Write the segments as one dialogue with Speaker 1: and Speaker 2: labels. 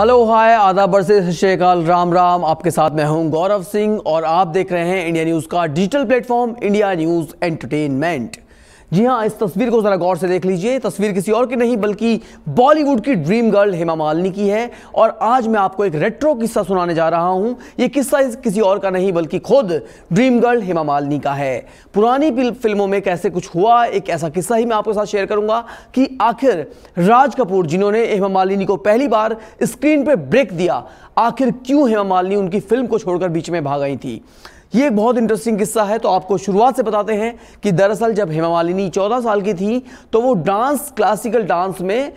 Speaker 1: hello hi आदा बरसे सत्याकाल राम राम आपके साथ मैं हूं गौरव सिंह और आप देख रहे हैं इंडिया न्यूज़ का digital platform India News entertainment जी हाँ इस तस्वीर को ज़रा गौर से देख लीजिए तस्वीर किसी और की नहीं बल्कि बॉलीवुड की ड्रीम गर्ल हेमा मालिनी की है और आज मैं आपको एक रेट्रो किस्सा सुनाने जा रहा हूँ ये किस्सा किसी और का नहीं बल्कि खुद ड्रीम गर्ल हेमा मालिनी का है पुरानी फिल्मों में कैसे कुछ हुआ एक ऐसा किस्सा ही मैं आपके साथ शेयर करूंगा कि आखिर राज कपूर जिन्होंने हेमा मालिनी को पहली बार स्क्रीन पर ब्रेक दिया आखिर क्यों हेमा मालिनी उनकी फिल्म को छोड़कर बीच में भाग गई थी ये एक बहुत इंटरेस्टिंग किस्सा है तो आपको शुरुआत से बताते हैं कि दरअसल जब हेमा मालिनी चौदह साल की थी तो वो डांस क्लासिकल डांस में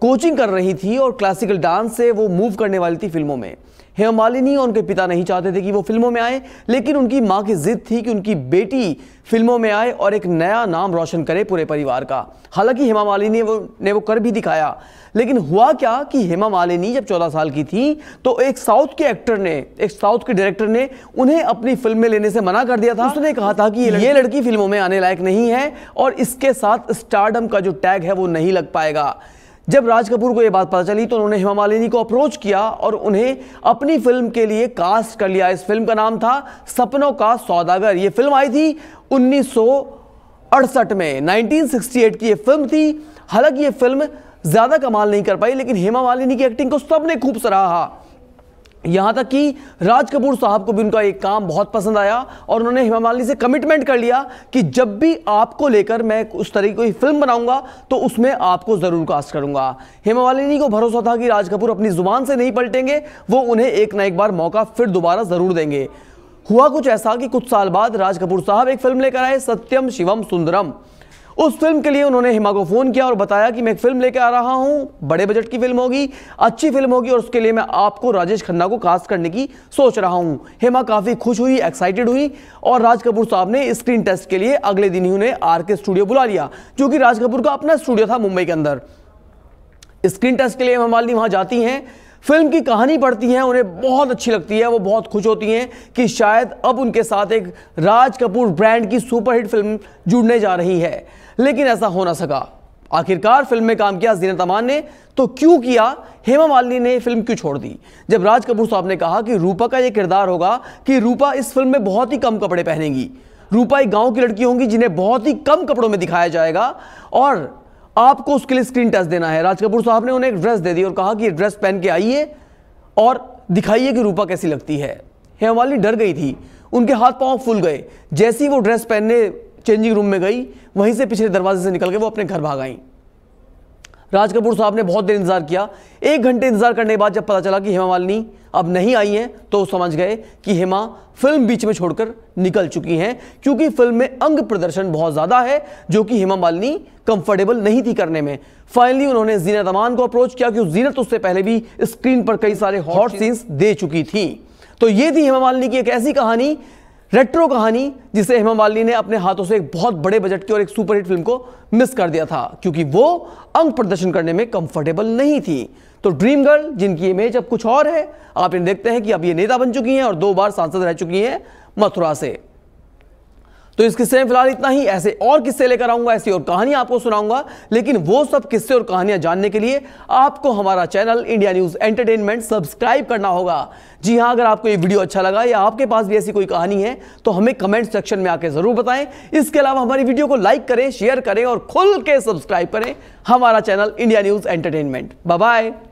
Speaker 1: कोचिंग कर रही थी और क्लासिकल डांस से वो मूव करने वाली थी फिल्मों में हेमा मालिनी और उनके पिता नहीं चाहते थे कि वो फिल्मों में आए लेकिन उनकी माँ की जिद थी कि उनकी बेटी फिल्मों में आए और एक नया नाम रोशन करे पूरे परिवार का हालांकि हेमा मालिनी वो ने वो कर भी दिखाया लेकिन हुआ क्या कि हेमा मालिनी जब 14 साल की थी तो एक साउथ के एक्टर ने एक साउथ के डायरेक्टर ने उन्हें अपनी फिल्म में लेने से मना कर दिया था उसने कहा था कि ये लड़की, लड़की फिल्मों में आने लायक नहीं है और इसके साथ स्टारडम का जो टैग है वो नहीं लग पाएगा जब राज कपूर को ये बात पता चली तो उन्होंने हेमा मालिनी को अप्रोच किया और उन्हें अपनी फिल्म के लिए कास्ट कर लिया इस फिल्म का नाम था सपनों का सौदागर ये फिल्म आई थी उन्नीस में 1968 की ये फिल्म थी हालांकि ये फिल्म ज़्यादा कमाल नहीं कर पाई लेकिन हेमा मालिनी की एक्टिंग को सबने खूब सराहा यहाँ तक कि राज कपूर साहब को भी उनका एक काम बहुत पसंद आया और उन्होंने हेमा मालिनी से कमिटमेंट कर लिया कि जब भी आपको लेकर मैं उस तरीके की फिल्म बनाऊंगा तो उसमें आपको ज़रूर कास्ट करूंगा हेमा मालिनी को भरोसा था कि राज कपूर अपनी ज़ुबान से नहीं पलटेंगे वो उन्हें एक ना एक बार मौका फिर दोबारा ज़रूर देंगे हुआ कुछ ऐसा कि कुछ साल बाद राज कपूर साहब एक फिल्म लेकर आए सत्यम शिवम सुंदरम उस फिल्म के लिए उन्होंने हिमा को फ़ोन किया और बताया कि मैं एक फिल्म लेकर आ रहा हूं बड़े बजट की फिल्म होगी अच्छी फिल्म होगी और उसके लिए मैं आपको राजेश खन्ना को कास्ट करने की सोच रहा हूं हेमा काफ़ी खुश हुई एक्साइटेड हुई और राज कपूर साहब ने स्क्रीन टेस्ट के लिए अगले दिन ही उन्हें आर के स्टूडियो बुला लिया जो कि राज कपूर का अपना स्टूडियो था मुंबई के अंदर स्क्रीन टेस्ट के लिए हिमा मालिनी वहां जाती हैं फिल्म की कहानी पढ़ती हैं उन्हें बहुत अच्छी लगती है वो बहुत खुश होती हैं कि शायद अब उनके साथ एक राज कपूर ब्रांड की सुपरहिट फिल्म जुड़ने जा रही है लेकिन ऐसा हो ना सका आखिरकार फिल्म में काम किया जीना तमान ने तो क्यों किया हेमा मालिनी ने फिल्म क्यों छोड़ दी जब राज कपूर साहब ने कहा कि रूपा का यह किरदार होगा कि रूपा इस फिल्म में बहुत ही कम कपड़े पहनेगी रूपा एक गांव की लड़की होंगी जिन्हें बहुत ही कम कपड़ों में दिखाया जाएगा और आपको उसके लिए स्क्रीन टेस्ट देना है राज कपूर साहब ने उन्हें एक ड्रेस दे दी और कहा कि ड्रेस पहन के आइए और दिखाइए कि रूपा कैसी लगती है हेमवाली डर गई थी उनके हाथ पांव फूल गए जैसे ही वो ड्रेस पहनने चेंजिंग रूम में गई वहीं से पिछले दरवाजे से निकल के वो अपने घर भाग आई राज कपूर साहब ने बहुत देर इंतजार किया एक घंटे इंतजार करने के बाद जब पता चला कि हेमा मालिनी अब नहीं आई हैं तो समझ गए कि हेमा फिल्म बीच में छोड़कर निकल चुकी हैं क्योंकि फिल्म में अंग प्रदर्शन बहुत ज़्यादा है जो कि हेमा मालिनी कंफर्टेबल नहीं थी करने में फाइनली उन्होंने जीनत अमान को अप्रोच किया क्योंकि जीनत तो उससे पहले भी स्क्रीन पर कई सारे हॉट सीन्स दे चुकी थी तो ये थी हेमा मालिनी की एक ऐसी कहानी रेट्रो कहानी जिसे हेमा मालिनी ने अपने हाथों से एक बहुत बड़े बजट की और एक सुपरहिट फिल्म को मिस कर दिया था क्योंकि वो अंग प्रदर्शन करने में कंफर्टेबल नहीं थी तो ड्रीम गर्ल जिनकी इमेज अब कुछ और है आप इन देखते हैं कि अब ये नेता बन चुकी हैं और दो बार सांसद रह चुकी हैं मथुरा से तो इस किस्से में फिलहाल इतना ही ऐसे और किस्से लेकर आऊंगा ऐसी और कहानियां आपको सुनाऊंगा लेकिन वो सब किस्से और कहानियां जानने के लिए आपको हमारा channel India News entertainment subscribe करना होगा जी हाँ अगर आपको ये वीडियो अच्छा लगा या आपके पास भी ऐसी कोई कहानी है तो हमें कमेंट सेक्शन में आके जरूर बताएं इसके अलावा हमारी वीडियो को लाइक करें शेयर करें और खुल के सब्सक्राइब करें हमारा channel India News entertainment bye